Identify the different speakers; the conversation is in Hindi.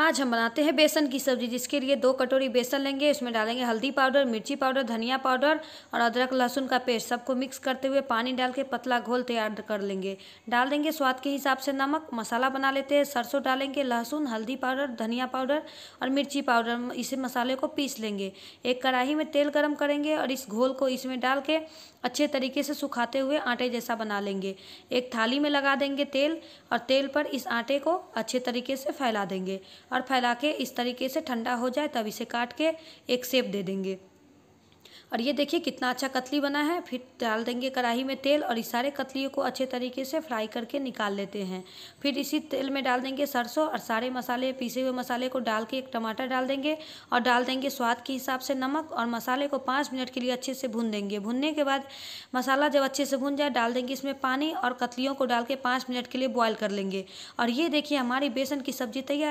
Speaker 1: आज हम बनाते हैं बेसन की सब्ज़ी जिसके लिए दो कटोरी बेसन लेंगे इसमें डालेंगे हल्दी पाउडर मिर्ची पाउडर धनिया पाउडर और अदरक लहसुन का पेस्ट सबको मिक्स करते हुए पानी डाल के पतला घोल तैयार कर लेंगे डाल देंगे स्वाद के हिसाब से नमक मसाला बना लेते हैं सरसों डालेंगे लहसुन हल्दी पाउडर धनिया पाउडर और मिर्ची पाउडर इसे मसाले को पीस लेंगे एक कढ़ाई में तेल गर्म करेंगे और इस घोल को इसमें डाल के अच्छे तरीके से सुखाते हुए आटे जैसा बना लेंगे एक थाली में लगा देंगे तेल और तेल पर इस आटे को अच्छे तरीके से फैला देंगे और फैला के इस तरीके से ठंडा हो जाए तब इसे काट के एक सेप दे देंगे और ये देखिए कितना अच्छा कतली बना है फिर डाल देंगे कढ़ाई में तेल और इस सारे कतलियों को अच्छे तरीके से फ्राई करके निकाल लेते हैं फिर इसी तेल में डाल देंगे सरसों और सारे मसाले पीसे हुए मसाले को डाल के एक टमाटर डाल देंगे और डाल देंगे स्वाद के हिसाब से नमक और मसाले को पाँच मिनट के लिए अच्छे से भून देंगे भूनने के बाद मसाला जब अच्छे से भून जाए डाल देंगे इसमें पानी और कतलियों को डाल के पाँच मिनट के लिए बॉयल कर लेंगे और ये देखिए हमारी बेसन की सब्जी तैयार